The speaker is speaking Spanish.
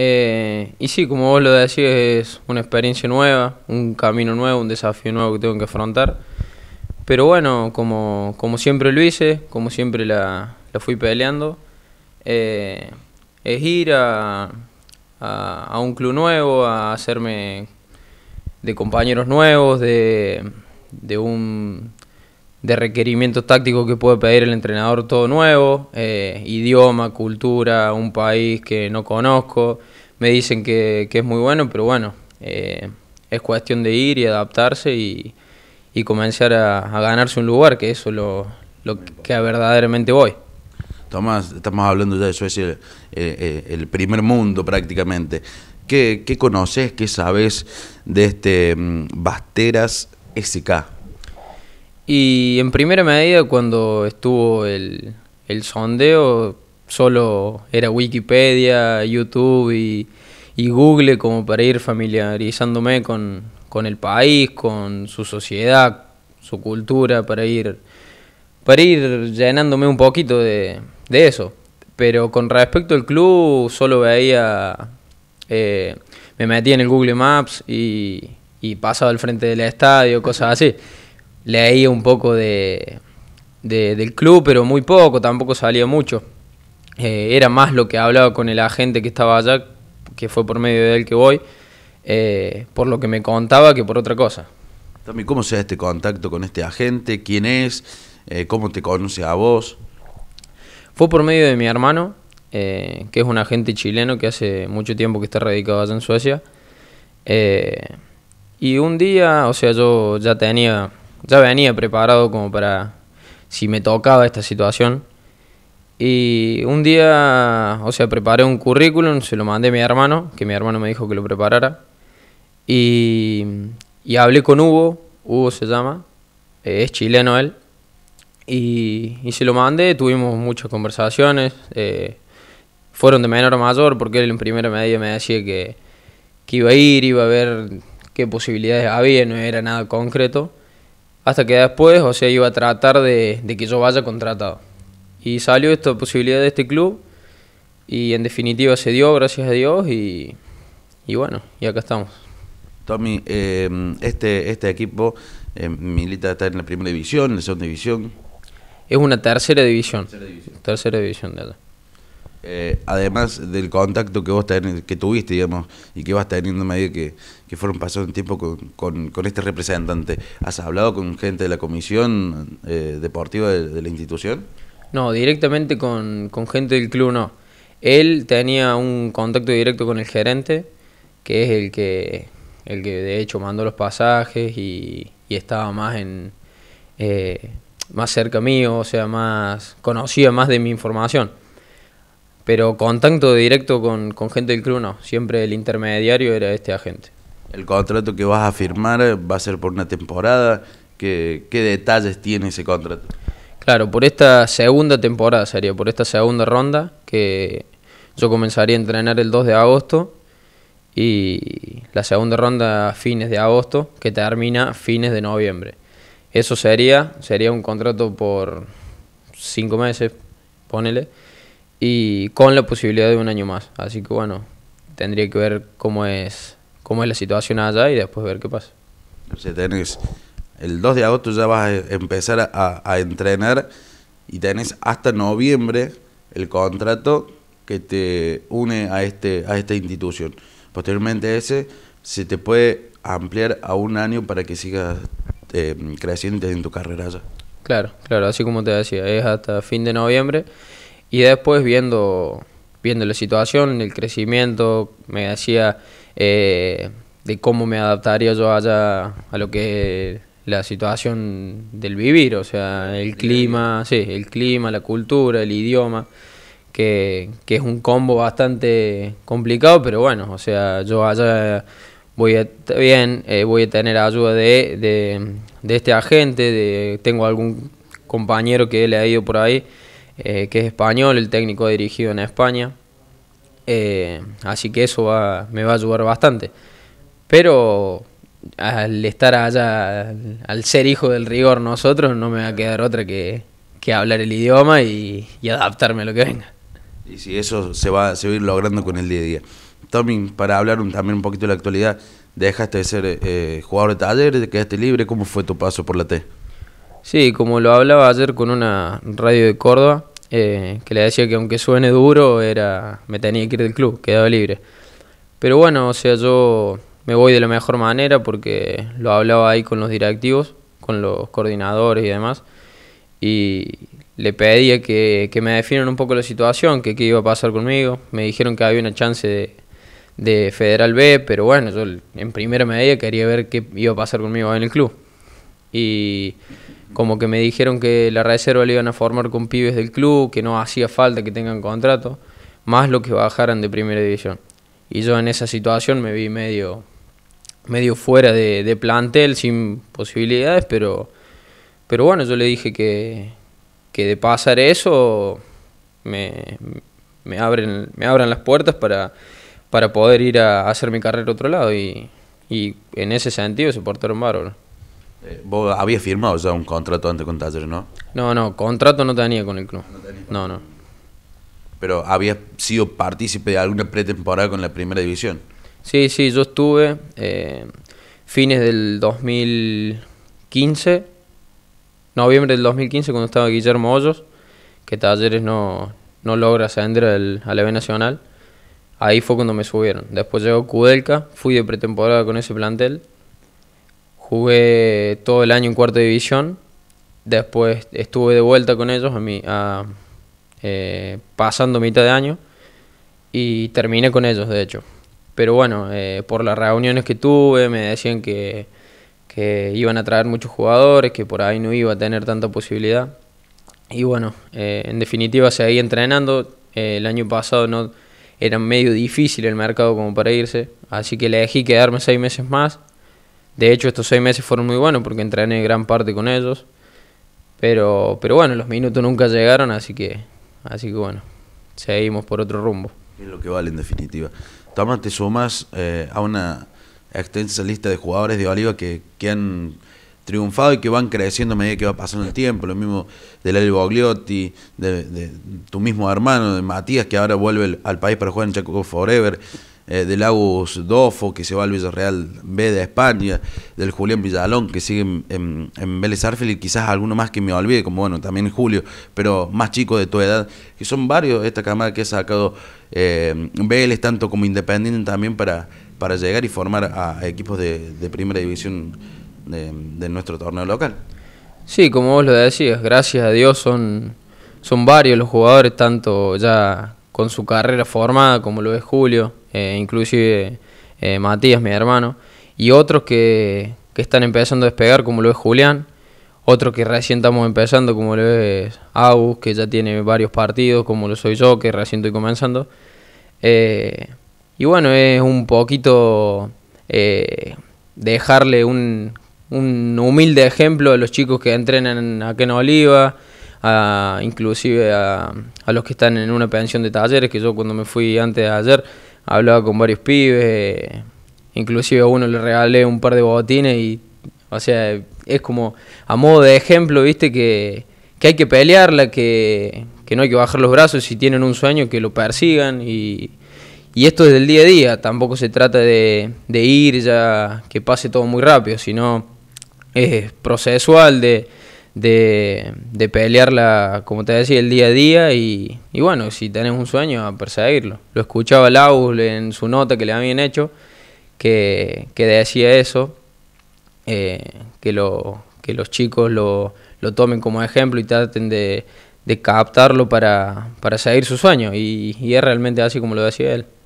Eh, y sí, como vos lo decís, es una experiencia nueva, un camino nuevo, un desafío nuevo que tengo que afrontar. Pero bueno, como, siempre lo hice, como siempre la, fui peleando, eh, es ir a, un club nuevo, a hacerme de compañeros nuevos, de un de requerimientos tácticos que puede pedir el entrenador todo nuevo, eh, idioma, cultura, un país que no conozco. Me dicen que, es muy bueno, pero bueno, eh, es cuestión de ir y adaptarse y, comenzar a, ganarse un lugar, que eso es lo, lo que verdaderamente voy. Tomás, estamos hablando ya de Suecia, el primer mundo prácticamente. ¿Qué, qué conoces, qué sabes de este mm, Basteras SK? Y en primera medida, cuando estuvo el, sondeo, solo era Wikipedia, YouTube y, Google como para ir familiarizándome con, el país, con su sociedad, su cultura, para ir, para ir llenándome un poquito de, de eso. Pero con respecto al club, solo veía, eh, me metía en el Google Maps y pasaba al frente del estadio, cosas así leía un poco de, del club, pero muy poco, tampoco salía mucho. Eh, era más lo que hablaba con el agente que estaba allá, que fue por medio de él que voy, eh, por lo que me contaba que por otra cosa. También, ¿cómo se da este contacto con este agente? ¿Quién es? Eh, ¿Cómo te conoce a vos? Fue por medio de mi hermano, que es un agente chileno que hace mucho tiempo que está radicado allá en Suecia. y un día, o sea, yo ya tenía ya venía preparado como para si me tocaba esta situación. Y un día, o sea, preparé un currículum, se lo mandé a mi hermano, que mi hermano me dijo que lo preparara. Y, hablé con Hugo, Hugo se llama, eh, es chileno él. Y, se lo mandé, tuvimos muchas conversaciones. Eh, fueron de menor a mayor, porque él en primera medida me decía que, que iba a ir, iba a ver qué posibilidades había, no era nada concreto. Hasta que después, o sea, iba a tratar de, que yo vaya contratado. Y salió esta posibilidad de este club y en definitiva se dio, gracias a Dios, y, y bueno, y acá estamos. Tommy, eh, este, este equipo eh, milita está en la primera división, en la segunda división. Es una tercera división. Tercera división, tercera división de eh, además del contacto que vos tenés, que tuviste, digamos, y que vas teniendo a medida que, que fueron pasando un tiempo con, con, este representante, ¿has hablado con gente de la comisión eh, deportiva de, la institución? No, directamente con, gente del club no. Él tenía un contacto directo con el gerente, que es el que, el que de hecho mandó los pasajes y, estaba más en eh, más cerca mío, o sea, más conocía más de mi información pero contacto directo con, gente del club no, siempre el intermediario era este agente. ¿El contrato que vas a firmar eh, va a ser por una temporada? ¿Qué, qué detalles tiene ese contrato? Claro, por esta segunda temporada sería, por esta segunda ronda, que yo comenzaría a entrenar el 2 de agosto y la segunda ronda fines de agosto, que termina fines de noviembre. Eso sería, sería un contrato por cinco meses, ponele, y con la posibilidad de un año más. Así que bueno, tendría que ver cómo es, cómo es la situación allá y después ver qué pasa. el 2 de agosto ya vas a empezar a, entrenar y tenés hasta noviembre el contrato que te une a, este, a esta institución. Posteriormente ese se te puede ampliar a un año para que sigas eh, creciendo en tu carrera allá. Claro, claro, así como te decía, es hasta fin de noviembre y después viendo, viendo la situación, el crecimiento, me decía eh, de cómo me adaptaría yo allá a lo que es la situación del vivir, o sea, el clima, sí, el clima, la cultura, el idioma, que, es un combo bastante complicado, pero bueno, o sea, yo allá voy a, bien, eh, voy a tener ayuda de, de, de este agente, de, tengo algún compañero que le ha ido por ahí eh, que es español, el técnico dirigido en España. Eh, así que eso me va a ayudar bastante. Pero al estar allá, al, ser hijo del rigor nosotros, no me va a quedar otra que, hablar el idioma y, adaptarme a lo que venga. Y si eso se va, a seguir logrando con el día a día. Tommy, para hablar un, también un poquito de la actualidad, dejaste de ser eh, jugador de taller, te quedaste libre, ¿cómo fue tu paso por la T? Sí, como lo hablaba ayer con una radio de Córdoba, eh, que le decía que aunque suene duro, era me tenía que ir del club, quedaba libre. Pero bueno, o sea, yo me voy de la mejor manera porque lo hablaba ahí con los directivos, con los coordinadores y demás, y le pedía que, que me definan un poco la situación, que qué iba a pasar conmigo. Me dijeron que había una chance de, de Federal B, pero bueno, yo en primera medida quería ver qué iba a pasar conmigo en el club. Y como que me dijeron que la reserva le iban a formar con pibes del club, que no hacía falta que tengan contrato, más lo que bajaran de primera división. Y yo en esa situación me vi medio, medio fuera de, plantel, sin posibilidades, pero, pero bueno, yo le dije que, de pasar eso me, abren, me abran las puertas para, para poder ir a, hacer mi carrera a otro lado y, en ese sentido se portaron bárbaro vos eh, habías firmado ya un contrato antes con Talleres, ¿no? No, no, contrato no tenía con el club. No, no, Pero habías sido partícipe de alguna pretemporada con la primera división. Sí, sí, yo estuve eh, fines del 2015, noviembre del 2015, cuando estaba Guillermo Hoyos, que Talleres no, no logra ascender al, a la e Nacional. Ahí fue cuando me subieron. Después llegó Cudelca, fui de pretemporada con ese plantel Jugué todo el año en cuarta división. Después estuve de vuelta con ellos a mi, eh, pasando mitad de año y terminé con ellos, de hecho. Pero bueno, eh, por las reuniones que tuve me decían que, iban a traer muchos jugadores, que por ahí no iba a tener tanta posibilidad. Y bueno, eh, en definitiva seguí entrenando. el año pasado no era medio difícil el mercado como para irse, así que le dejé quedarme seis meses más de hecho, estos seis meses fueron muy buenos porque entrené gran parte con ellos. Pero, pero bueno, los minutos nunca llegaron, así que, así que bueno, seguimos por otro rumbo. Es lo que vale en definitiva. Toma, te sumas eh, a una extensa lista de jugadores de Oliva que, han triunfado y que van creciendo a medida que va pasando el tiempo. Lo mismo de Eli Bogliotti, de, de, tu mismo hermano, de Matías, que ahora vuelve al país para jugar en Chaco Forever. Eh, del Agus Dofo, que se va al Villarreal B de España, del Julián Villalón, que sigue en, Vélez Arfil, y quizás alguno más que me olvide, como bueno, también Julio, pero más chico de tu edad, que son varios esta cámara que ha sacado eh, Vélez, tanto como Independiente también, para, para llegar y formar a, equipos de, primera división de, nuestro torneo local. Sí, como vos lo decías, gracias a Dios son, son varios los jugadores, tanto ya con su carrera formada como lo es Julio, eh, inclusive eh, Matías, mi hermano, y otros que, están empezando a despegar, como lo es Julián, otros que recién estamos empezando, como lo es Agus, que ya tiene varios partidos, como lo soy yo, que recién estoy comenzando. Eh, y bueno, es un poquito dejarle un, humilde ejemplo a los chicos que entrenan a en Oliva, a, inclusive a, a, los que están en una pensión de talleres, que yo cuando me fui antes de ayer hablaba con varios pibes, inclusive a uno le regalé un par de botines y, o sea, es como a modo de ejemplo, viste, que, hay que pelearla, que, que no hay que bajar los brazos, si tienen un sueño que lo persigan y, y esto es del día a día, tampoco se trata de, de ir ya que pase todo muy rápido, sino es procesual de de, de pelearla, como te decía, el día a día y, bueno, si tenés un sueño, a perseguirlo. Lo escuchaba Laule en su nota que le habían hecho, que, decía eso, eh, que, lo, que los chicos lo, lo tomen como ejemplo y traten de, captarlo para, para seguir su sueño. Y, y es realmente así como lo decía él.